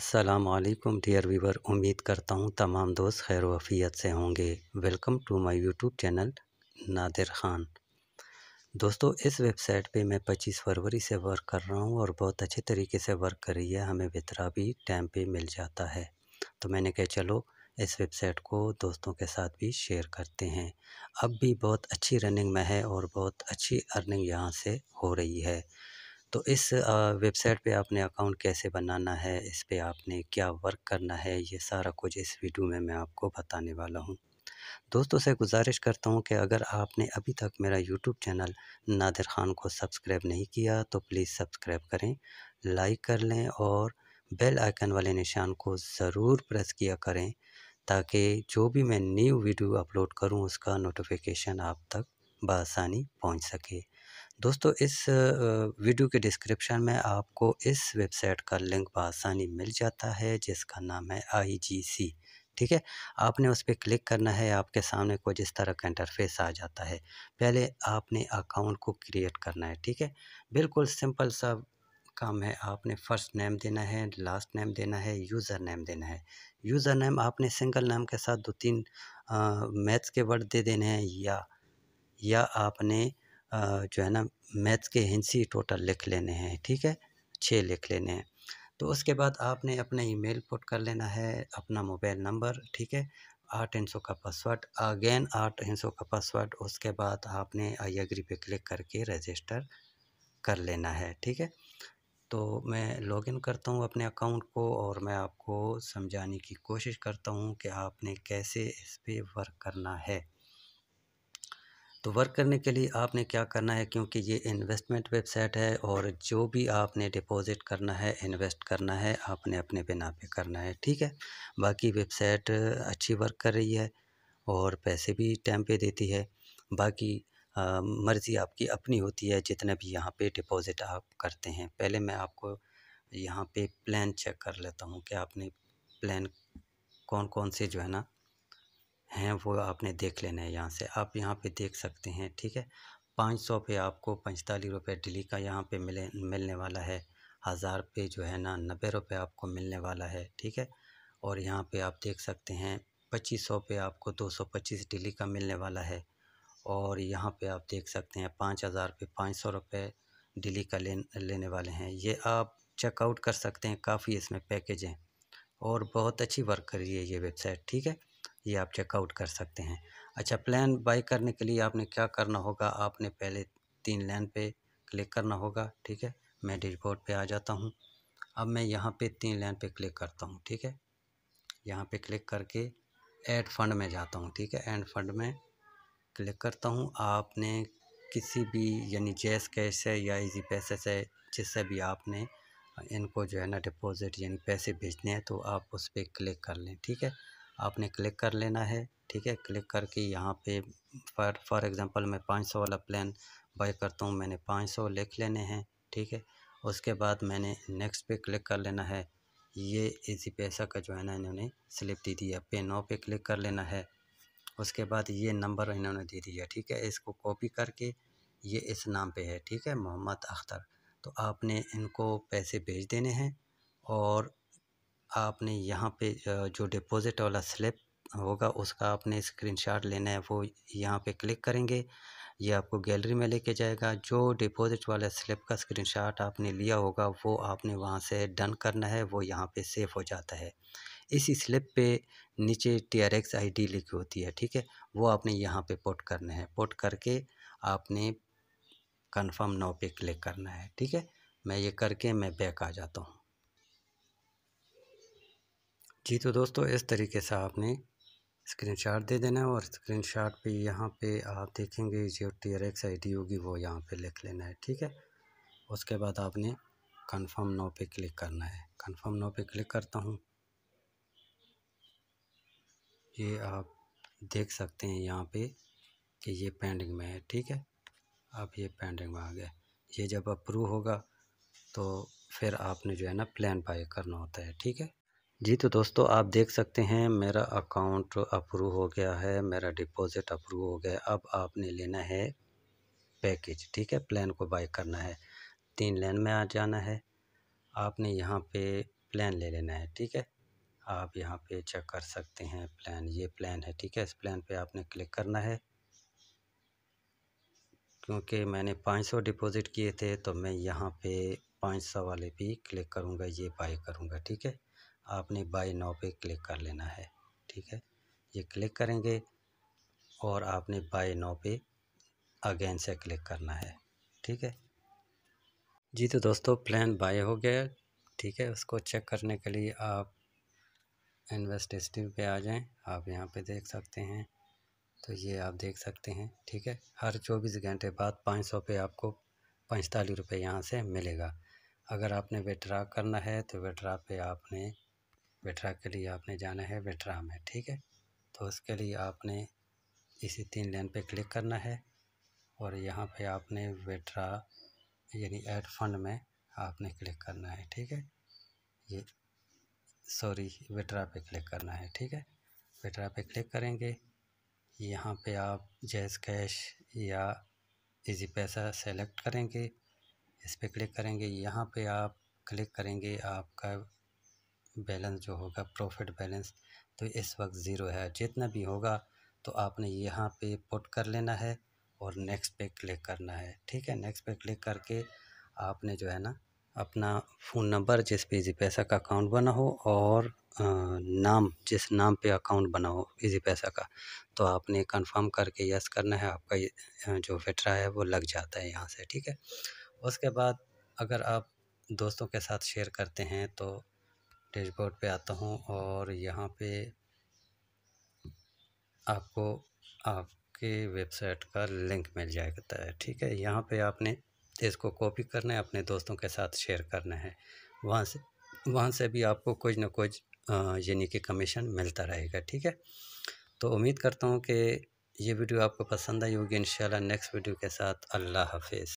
Aslam dear Weaver उम्मीद करता हूँ तमाम दोस्त खैर वफ़ीत से होंगे welcome to my YouTube channel Nadir Khan दोस्तों इस वेबसाइट पे मैं 25 फरवरी से वर्क कर रहा हूँ और बहुत अच्छे तरीके से वर्क कर रही है हमें वितरा भी टाइम पे मिल जाता है तो मैंने कहा चलो इस वेबसाइट को दोस्तों के साथ भी शेयर करते हैं अब भी बहुत अच्छी रनिंग में है और बहुत अच्छी अर्निंग यहाँ से हो रही है तो इस वेबसाइट पे आपने अकाउंट कैसे बनाना है इस पे आपने क्या वर्क करना है ये सारा कुछ इस वीडियो में मैं आपको बताने वाला हूँ दोस्तों से गुजारिश करता हूँ कि अगर आपने अभी तक मेरा यूट्यूब चैनल नादिर ख़ान को सब्सक्राइब नहीं किया तो प्लीज़ सब्सक्राइब करें लाइक कर लें और बेल आइकन वाले निशान को ज़रूर प्रेस किया करें ताकि जो भी मैं न्यू वीडियो अपलोड करूं उसका नोटिफिकेशन आप तक बसानी पहुंच सके दोस्तों इस वीडियो के डिस्क्रिप्शन में आपको इस वेबसाइट का लिंक बसानी मिल जाता है जिसका नाम है आई जी सी ठीक है आपने उस पर क्लिक करना है आपके सामने कुछ इस तरह का इंटरफेस आ जाता है पहले आपने अकाउंट को क्रिएट करना है ठीक है बिल्कुल सिंपल सा काम है आपने फर्स्ट नेम देना है लास्ट नेम देना है यूज़र नेम देना है यूज़र नेम आपने सिंगल नेम के साथ दो तीन मैथ्स के वर्ड दे देने हैं या या आपने जो है ना मैथ्स के हिंसी टोटल लिख लेने हैं ठीक है छः लिख लेने हैं तो उसके बाद आपने अपना ईमेल पुट कर लेना है अपना मोबाइल नंबर ठीक है आठ इन का पासवर्ड अगेन आठ इन का पासवर्ड उसके बाद आपने आई एग्री पे क्लिक करके रजिस्टर कर लेना है ठीक है तो मैं लॉगिन करता हूँ अपने अकाउंट को और मैं आपको समझाने की कोशिश करता हूँ कि आपने कैसे इस पर वर्क करना है तो वर्क करने के लिए आपने क्या करना है क्योंकि ये इन्वेस्टमेंट वेबसाइट है और जो भी आपने डिपॉजिट करना है इन्वेस्ट करना है आपने अपने बिना पे करना है ठीक है बाकी वेबसाइट अच्छी वर्क कर रही है और पैसे भी टाइम पे देती है बाकी आ, मर्ज़ी आपकी अपनी होती है जितना भी यहाँ पे डिपॉज़िट आप करते हैं पहले मैं आपको यहाँ पर प्लान चेक कर लेता हूँ कि आपने प्लान कौन कौन से जो है ना हैं वो आपने देख लेना है यहाँ से आप यहाँ पे देख सकते हैं ठीक है पाँच सौ पे आपको पैंतालीस रुपये डेली का यहाँ पे मिले मिलने वाला है हज़ार पे जो है ना नब्बे रुपये आपको मिलने वाला है ठीक है और यहाँ पे आप देख सकते हैं पच्चीस सौ पे आपको दो सौ पच्चीस डेली का मिलने वाला है और यहाँ पे आप देख सकते हैं पाँच हज़ार पे पाँच सौ रुपये डेली का ले लेने वाले हैं ये आप चेकआउट कर सकते हैं काफ़ी इसमें पैकेज हैं और बहुत अच्छी वर्क कर रही है ये वेबसाइट ठीक है ये आप चेकआउट कर सकते हैं अच्छा प्लान बाई करने के लिए आपने क्या करना होगा आपने पहले तीन लाइन पे क्लिक करना होगा ठीक है मैं डिशबोर्ड पे आ जाता हूँ अब मैं यहाँ पे तीन लाइन पे क्लिक करता हूँ ठीक है यहाँ पे क्लिक करके एड फंड में जाता हूँ ठीक है एंड फंड में क्लिक करता हूँ आपने किसी भी यानी जैस कैश से या इजी पैसे से जिससे भी आपने इनको जो है ना डिपॉज़िट यानी पैसे भेजने हैं तो आप उस पर क्लिक कर लें ठीक है आपने क्लिक कर लेना है ठीक है क्लिक करके यहाँ पे फॉर फॉर एग्ज़ाम्पल मैं पाँच सौ वाला प्लान बाई करता हूँ मैंने पाँच सौ लिख लेने हैं ठीक है उसके बाद मैंने नेक्स्ट पे क्लिक कर लेना है ये इसी पैसा का जो है ना इन्होंने स्लिप दे दिया पे नौ पे क्लिक कर लेना है उसके बाद ये नंबर इन्होंने दे दिया ठीक है इसको कॉपी करके ये इस नाम पर है ठीक है मोहम्मद अख्तर तो आपने इनको पैसे भेज देने हैं और आपने यहाँ पे जो डिपॉज़िट वाला स्लिप होगा उसका आपने स्क्रीनशॉट लेना है वो यहाँ पे क्लिक करेंगे ये आपको गैलरी में लेके जाएगा जो डिपॉज़िट वाला स्लिप का स्क्रीनशॉट आपने लिया होगा वो आपने वहाँ से डन करना है वो यहाँ पे सेव हो जाता है इसी स्लिप पे नीचे T R X I D लिखी होती है ठीक है वो आपने यहाँ पे पोट करना है पोट करके आपने कन्फर्म नाव पे क्लिक करना है ठीक है मैं ये करके मैं बैक आ जाता हूँ जी तो दोस्तों इस तरीके से आपने स्क्रीनशॉट दे देना है और स्क्रीनशॉट पे यहाँ पे आप देखेंगे जो T R X I D होगी वो यहाँ पे लिख लेना है ठीक है उसके बाद आपने कंफर्म नो पे क्लिक करना है कंफर्म नो पे क्लिक करता हूँ ये आप देख सकते हैं यहाँ पे कि ये पेंडिंग में है ठीक है अब ये पेंडिंग में आ गया ये जब अप्रूव होगा तो फिर आपने जो है ना प्लान बाय करना होता है ठीक है जी तो दोस्तों आप देख सकते हैं मेरा अकाउंट अप्रूव हो गया है मेरा डिपॉज़िट अप्रूव हो गया अब आपने लेना है पैकेज ठीक है प्लान को बाय करना है तीन लाइन में आ जाना है आपने यहाँ पे प्लान ले लेना है ठीक है आप यहाँ पे चेक कर सकते हैं प्लान ये प्लान है ठीक है इस प्लान पे आपने क्लिक करना है क्योंकि मैंने पाँच सौ डिपॉज़िट किए थे तो मैं यहाँ पे सौ वाले भी क्लिक करूँगा ये बाई करूँगा ठीक है आपने बाई नाव पे क्लिक कर लेना है ठीक है ये क्लिक करेंगे और आपने बाई नाव पे अगेन से क्लिक करना है ठीक है जी तो दोस्तों प्लान बाय हो गया ठीक है उसको चेक करने के लिए आप इन्वेस्ट हिस्ट्री पे आ जाएं आप यहाँ पे देख सकते हैं तो ये आप देख सकते हैं ठीक है हर चौबीस घंटे बाद पाँच सौ पे आपको पैंतालीस रुपये यहाँ से मिलेगा अगर आपने विड्रा करना है तो विड्रा पे आपने विड्रा के लिए आपने जाना है विड्रा में ठीक है तो उसके लिए आपने इसी तीन लाइन पे क्लिक करना है और यहाँ पे आपने विड्रा यानी एड फंड में आपने क्लिक करना है ठीक है ये सॉरी वेट्रा पे क्लिक करना है ठीक है विड्रा पे क्लिक करेंगे यहाँ पे आप जैस कैश या इजी पैसा सेलेक्ट करेंगे इस पर क्लिक करेंगे यहाँ पे आप क्लिक करेंगे आपका बैलेंस जो होगा प्रॉफिट बैलेंस तो इस वक्त ज़ीरो है जितना भी होगा तो आपने यहाँ पे पुट कर लेना है और नेक्स्ट पे क्लिक करना है ठीक है नेक्स्ट पे क्लिक करके आपने जो है ना अपना फ़ोन नंबर जिस पे इजी पैसा का अकाउंट बना हो और नाम जिस नाम पे अकाउंट बना हो इजी पैसा का तो आपने कंफर्म करके यस करना है आपका जो फिटरा है वो लग जाता है यहाँ से ठीक है उसके बाद अगर आप दोस्तों के साथ शेयर करते हैं तो डैशबोर्ड पे आता हूँ और यहाँ पे आपको आपके वेबसाइट का लिंक मिल जाएगा है ठीक है यहाँ पे आपने इसको कॉपी करना है अपने दोस्तों के साथ शेयर करना है वहाँ से वहाँ से भी आपको कुछ ना कुछ यानी कि कमीशन मिलता रहेगा ठीक है तो उम्मीद करता हूँ कि ये वीडियो आपको पसंद आई होगी इन नेक्स्ट वीडियो के साथ अल्लाह हाफिज़